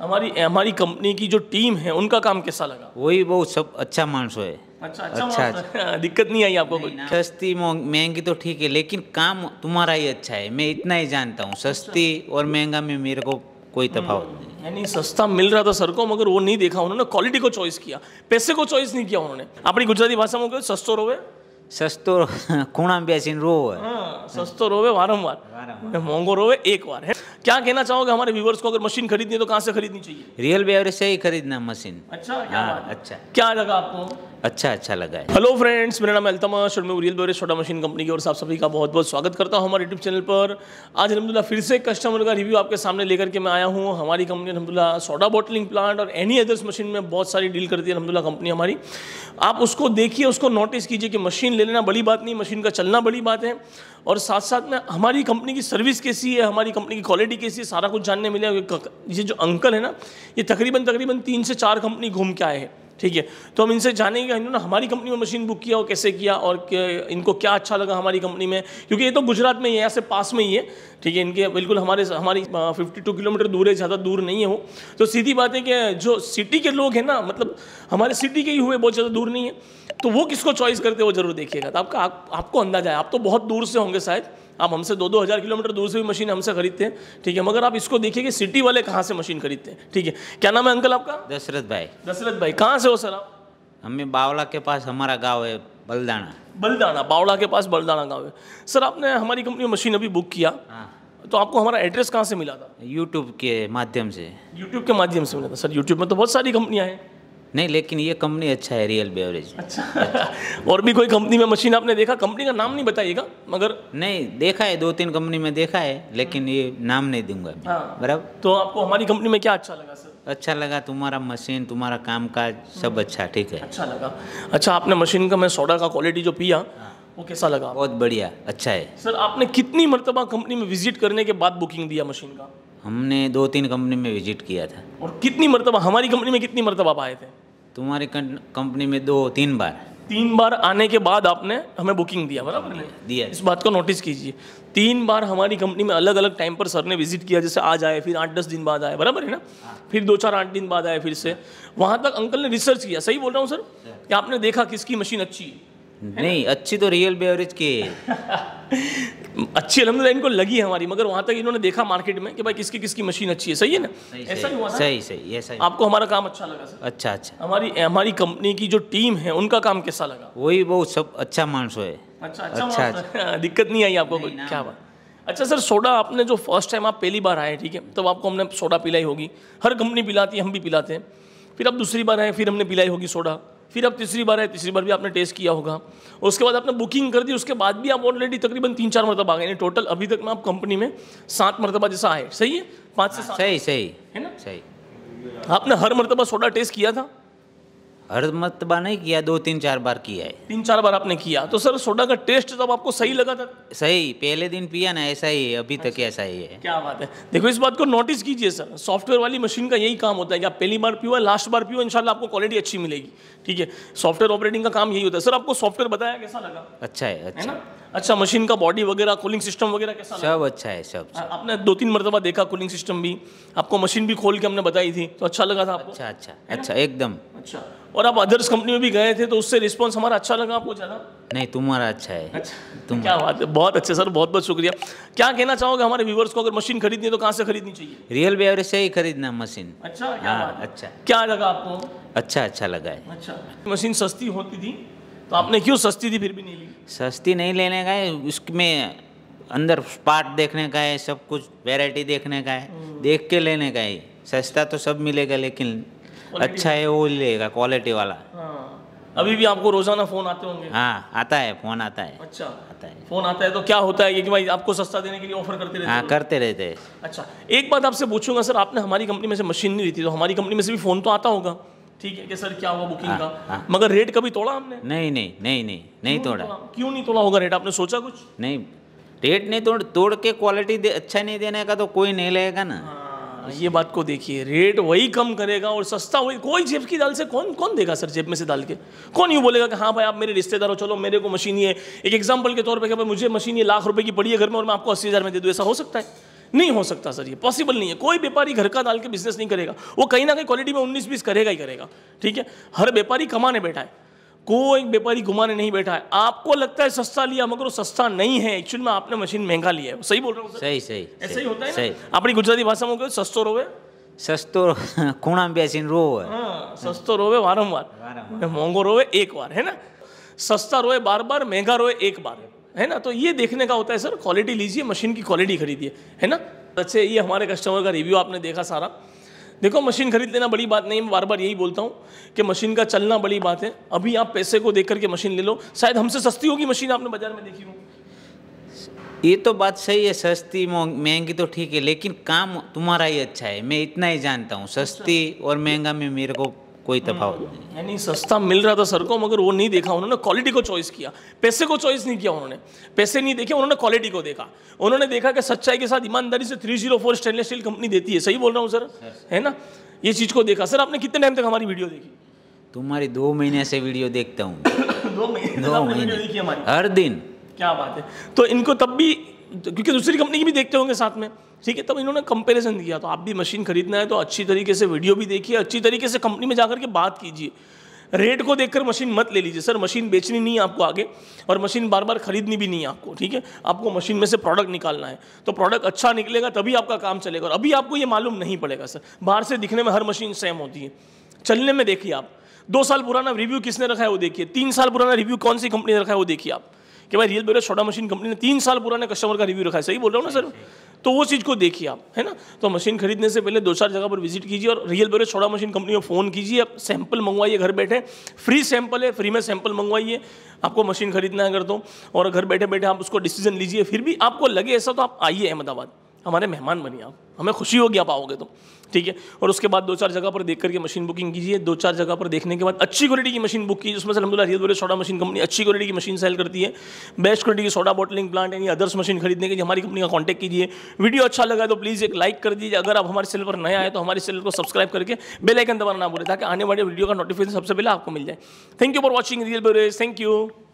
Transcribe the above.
हमारी हमारी कंपनी की जो टीम है उनका काम कैसा लगा वही बहुत सब अच्छा मानसो है अच्छा अच्छा, अच्छा, अच्छा। दिक्कत नहीं आई आपको सस्ती महंगी तो ठीक है लेकिन काम तुम्हारा ही अच्छा है मैं इतना ही जानता हूँ अच्छा। सस्ती और महंगा में मेरे को कोई हम्म, तफावत नहीं यानी सस्ता मिल रहा था सर को मगर वो नहीं देखा उन्होंने क्वालिटी को चॉइस किया पैसे को चॉइस नहीं किया उन्होंने अपनी गुजराती भाषा में सस्तो रोवे સસ્તો ખૂણામાં બેસીને રોવે સસ્તો રોવે વારંવાર મોંઘો रोवे एक बार है क्या कहना चाहोगे हमारे व्यूवर्स को अगर मशीन खरीदनी है तो कहाँ से खरीदनी चाहिए रियल बेवरेज से ही खरीदना मशीन अच्छा क्या हाँ, अच्छा क्या लगा आपको अच्छा अच्छा लगा है हेलो फ्रेंड्स मेरा नाम अल्तमा और मैं उरियल बोरे छोटा मशीन कंपनी की और साफ सभी का बहुत बहुत स्वागत करता हूँ हमारे यूट्यूब चैनल पर आज अलहमदिल्ला फिर से कस्टमर का रिव्यू आपके सामने लेकर के मैं आया हूँ हमारी कंपनी अलहमदिल्ला सोडा बॉटलिंग प्लांट और एनी अदर्स मशीन में बहुत सारी डील करती है अलहमदिल्ला कंपनी हमारी आप उसको देखिए उसको नोटिस कीजिए कि मशीन ले लेना बड़ी बात नहीं मशीन का चलना बड़ी बात है और साथ साथ में हमारी कंपनी की सर्विस कैसी है हमारी कंपनी की क्वालिटी कैसी है सारा कुछ जानने मिले ये जो अंकल है ना ये तकरीबन तकरीबन तीन से चार कंपनी घूम के आए हैं ठीक है तो हम इनसे जानेंगे इन्होंने हमारी कंपनी में मशीन बुक किया और कैसे किया और इनको क्या अच्छा लगा हमारी कंपनी में क्योंकि ये तो गुजरात में ही है ऐसे पास में ही है ठीक है इनके बिल्कुल हमारे हमारी फिफ्टी टू किलोमीटर दूर है ज़्यादा दूर नहीं है वो तो सीधी बात है कि जो सिटी के लोग हैं ना मतलब हमारे सिटी के ही हुए बहुत ज़्यादा दूर नहीं है तो वो किसको चॉइस करते वो जरूर देखिएगा तो आपका आप, आपको अंदाजा है आप तो बहुत दूर से होंगे शायद आप हमसे दो दो हज़ार किलोमीटर दूर से भी मशीन हमसे खरीदते हैं ठीक है मगर आप इसको देखिए कि सिटी वाले कहाँ से मशीन खरीदते हैं ठीक है क्या नाम है अंकल आपका दशरथ भाई दशरथ भाई कहाँ से हो सर आप हमें बावला के पास हमारा गाँव है बलदाना बलदाना बावड़ा के पास बलदाना गाँव है सर आपने हमारी कंपनी में मशीन अभी बुक किया हाँ। तो आपको हमारा एड्रेस कहाँ से मिला था यूट्यूब के माध्यम से यूट्यूब के माध्यम से मिला था सर यूट्यूब में तो बहुत सारी कंपनियाँ हैं नहीं लेकिन ये कंपनी अच्छा है रियल बेवरेज अच्छा, अच्छा। और भी कोई कंपनी में मशीन आपने देखा कंपनी का नाम नहीं बताइएगा मगर नहीं देखा है दो तीन कंपनी में देखा है लेकिन ये नाम नहीं दूंगा हाँ। बराबर तो आपको हमारी कंपनी में क्या अच्छा लगा सर अच्छा लगा तुम्हारा मशीन तुम्हारा काम काज सब हम्म। अच्छा ठीक है अच्छा लगा अच्छा आपने मशीन का मैं सोडा का क्वालिटी जो पिया हाँ। वो कैसा लगा बहुत बढ़िया अच्छा है सर आपने कितनी मरतबा कंपनी में विजिट करने के बाद बुकिंग दिया मशीन का हमने दो तीन कंपनी में विजिट किया था और कितनी मरतबा हमारी कंपनी में कितनी मरतबा आप आए थे तुम्हारी कंपनी में दो तीन बार तीन बार आने के बाद आपने हमें बुकिंग दिया बराबर ने दिया इस बात को नोटिस कीजिए तीन बार हमारी कंपनी में अलग अलग टाइम पर सर ने विजिट किया जैसे आज आए फिर आठ दस दिन बाद आए बराबर है ना हाँ। फिर दो चार आठ दिन बाद आए फिर से वहाँ तक अंकल ने रिसर्च किया सही बोल रहा हूँ सर कि आपने देखा किसकी मशीन अच्छी है नहीं अच्छी तो रियल बेवरेज की अच्छी अलहमदिल्ला इनको लगी है हमारी मगर वहाँ तक इन्होंने देखा मार्केट में कि भाई किसकी किसकी मशीन अच्छी है सही है ना सही, सही सही सही आपको हमारा काम अच्छा लगा सर अच्छा अच्छा हमारी हमारी कंपनी की जो टीम है उनका काम कैसा लगा वही वो सब अच्छा मानसो है अच्छा अच्छा, अच्छा, अच्छा। दिक्कत नहीं आई आपको क्या बात अच्छा सर सोडा आपने जो फर्स्ट टाइम आप पहली बार आए ठीक है तब आपको हमने सोडा पिलाई होगी हर कंपनी पिलाती है हम भी पिलाते हैं फिर आप दूसरी बार आए फिर हमने पिलाई होगी सोडा फिर आप तीसरी बार है तीसरी बार भी आपने टेस्ट किया होगा उसके बाद आपने बुकिंग कर दी उसके बाद भी आप ऑलरेडी तकरीबन तीन चार मरतबा आ गए टोटल अभी तक में आप कंपनी में सात मरतबा जैसा आए सही है पाँच से सही सही है ना सही आपने हर मरतबा सोडा टेस्ट किया था हर मतबा नहीं किया दो तीन चार बार किया है तीन चार बार आपने किया तो सर सोडा का टेस्ट जब आपको सही लगा था सही पहले दिन पिया ना ऐसा ही है अभी तक अच्छा। ऐसा ही है क्या बात है देखो इस बात को नोटिस कीजिए सर सॉफ्टवेयर वाली मशीन का यही काम होता है कि आप पहली बार पियो लास्ट बार पियो इनशाला आपको क्वालिटी अच्छी मिलेगी ठीक है सॉफ्टवेयर ऑपरेटिंग का काम यही होता है सर आपको सॉफ्टवेयर बताया कैसा लगा अच्छा है अच्छा अच्छा मशीन का बॉडी वगैरह कूलिंग सिस्टम वगैरह कैसा सब अच्छा है सब, हाँ, आपने दो तीन मरतबा देखा कूलिंग सिस्टम भी आपको मशीन भी खोल के हमने बताई थी तो अच्छा लगा था आपको अच्छा अच्छा अच्छा एकदम अच्छा और आप अदर्स कंपनी में भी गए थे तो उससे रिस्पॉन्स हमारा अच्छा लगा आपको ज़्यादा नहीं तुम्हारा अच्छा है अच्छा तुम क्या बात है बहुत अच्छे सर बहुत बहुत शुक्रिया क्या कहना चाहोगे हमारे व्यूवर्स को अगर मशीन खरीदनी है तो कहाँ से खरीदनी चाहिए रियल बेवरेज से ही खरीदना मशीन अच्छा हाँ अच्छा क्या लगा आपको अच्छा अच्छा लगा है अच्छा मशीन सस्ती होती थी तो आपने क्यों सस्ती थी फिर भी नहीं ली सस्ती नहीं लेने का है उसमें अंदर पार्ट देखने का है सब कुछ वैरायटी देखने का है हम्म। देख के लेने का है सस्ता तो सब मिलेगा लेकिन अच्छा है वो लेगा क्वालिटी वाला हाँ। अभी भी आपको रोजाना फोन आते होंगे हाँ आता है फोन आता है अच्छा आता है फोन आता है तो क्या होता है कि भाई आपको सस्ता देने के लिए ऑफर करते रहते हाँ करते रहते हैं अच्छा एक बात आपसे पूछूंगा सर आपने हमारी कंपनी में से मशीन नहीं ली थी तो हमारी कंपनी में से भी फोन तो आता होगा ठीक है कि सर क्या हुआ बुकिंग हाँ, का हाँ। मगर रेट कभी तोड़ा हमने नहीं नहीं नहीं नहीं नहीं तोड़ा क्यों नहीं तोड़ा होगा रेट आपने सोचा कुछ नहीं रेट नहीं तोड़ तोड़ के क्वालिटी अच्छा नहीं देने का तो कोई नहीं लेगा ना आ, हाँ, ये बात को देखिए रेट वही कम करेगा और सस्ता वही कोई जेब की दाल से कौन कौन देगा सर जेब में से डाल के कौन यूँ बोलेगा कि हाँ भाई आप मेरे रिश्तेदार हो चलो मेरे को मशीन ये एक एग्जाम्पल के तौर पर मुझे मशीन ये लाख रुपये की पड़ी है घर में और मैं आपको अस्सी हज़ार में दे दूँ ऐसा हो सकता है नहीं हो सकता सर ये पॉसिबल नहीं है कोई व्यापारी घर का डाल के बिजनेस नहीं करेगा वो कहीं ना कहीं क्वालिटी में उन्नीस बीस करेगा ही करेगा ठीक है हर व्यापारी कमाने बैठा है कोई व्यापारी घुमाने नहीं बैठा है आपको लगता है सस्ता लिया मगर वो सस्ता नहीं है एक्चुअली में आपने मशीन महंगा लिया है सही बोल रहा हूँ सही सही ऐसा ही होता है सही अपनी गुजराती भाषा में सस्तो रोवे में रो બેસીને રોવે સસ્તો રોવે વારંવાર મોંઘો રોવે એક વાર હે ને સસ્તા बार बार બાર મહેંગા રોવે એક બાર है ना तो ये देखने का होता है सर क्वालिटी लीजिए मशीन की क्वालिटी खरीदिए है ना अच्छे ये हमारे कस्टमर का रिव्यू आपने देखा सारा देखो मशीन खरीद लेना बड़ी बात नहीं मैं बार बार यही बोलता हूँ कि मशीन का चलना बड़ी बात है अभी आप पैसे को देख करके मशीन ले लो शायद हमसे सस्ती होगी मशीन आपने बाजार में देखी हो ये तो बात सही है सस्ती महंगी तो ठीक है लेकिन काम तुम्हारा ही अच्छा है मैं इतना ही जानता हूँ अच्छा। सस्ती और महंगा में मेरे को कोई तफावत हम्म, नहीं यानी सस्ता मिल रहा था सर को मगर वो नहीं देखा उन्होंने क्वालिटी को चॉइस किया पैसे को चॉइस नहीं किया उन्होंने पैसे नहीं देखे उन्होंने क्वालिटी को देखा उन्होंने देखा कि सच्चाई के साथ ईमानदारी से three zero four stainless steel company देती है सही बोल रहा हूँ सर है ना ये चीज़ को देखा सर आपने कितने टाइम तक हमारी वीडियो देखी तुम्हारी दो महीने से वीडियो देखता हूँ दो महीने हर दिन क्या बात है तो इनको तब भी क्योंकि दूसरी कंपनी की भी देखते होंगे साथ में ठीक है तब इन्होंने कंपेरिजन दिया तो आप भी मशीन खरीदना है तो अच्छी तरीके से वीडियो भी देखिए अच्छी तरीके से कंपनी में जाकर के बात कीजिए रेट को देखकर मशीन मत ले लीजिए सर मशीन बेचनी नहीं है आपको आगे और मशीन बार बार खरीदनी भी नहीं है आपको ठीक है आपको मशीन में से प्रोडक्ट निकालना है तो प्रोडक्ट अच्छा निकलेगा तभी आपका काम चलेगा और अभी आपको ये मालूम नहीं पड़ेगा सर बाहर से दिखने में हर मशीन सेम होती है चलने में देखिए आप दो साल पुराना रिव्यू किसने रखा है वो देखिए तीन साल पुराना रिव्यू कौन सी कंपनी ने रखा है वो देखिए आप कि भाई रियल बेरो सोडा मशीन कंपनी ने तीन साल पुराने कस्टमर का रिव्यू रखा है सही बोल रहा हूँ ना सर तो वो चीज़ को देखिए आप है ना तो मशीन खरीदने से पहले दो चार जगह पर विजिट कीजिए और रियल बेरो सोडा मशीन कंपनी में फ़ोन कीजिए आप सैंपल मंगवाइए घर बैठे फ्री सैंपल है फ्री में सैंपल मंगवाइए आपको मशीन खरीदना है अगर तो और घर बैठे बैठे आप उसको डिसीजन लीजिए फिर भी आपको लगे ऐसा तो आप आइए अहमदाबाद हमारे मेहमान बनिए आप हमें खुशी होगी आप आओगे तो ठीक है और उसके बाद दो चार जगह पर देख करके मशीन बुकिंग कीजिए दो चार जगह पर देखने के बाद अच्छी क्वालिटी की मशीन बुक कीजिए उसमें से अलहमदिल्ला रियल बोले सोडा मशीन कंपनी अच्छी क्वालिटी की मशीन सेल करती है बेस्ट क्वालिटी की सोडा बॉटलिंग प्लांट यानी अदर्स मशीन खरीदने के लिए हमारी कंपनी का कॉन्टैक्ट कीजिए वीडियो अच्छा लगा तो प्लीज़ एक लाइक कर दीजिए अगर आप हमारे चैनल पर नया आए तो हमारे चैनल को सब्सक्राइब करके बेलाइकन दबाना ना बोले ताकि आने वाले वीडियो का नोटिफिकेशन सबसे पहले आपको मिल जाए thank you for watching real बोले थैंक यू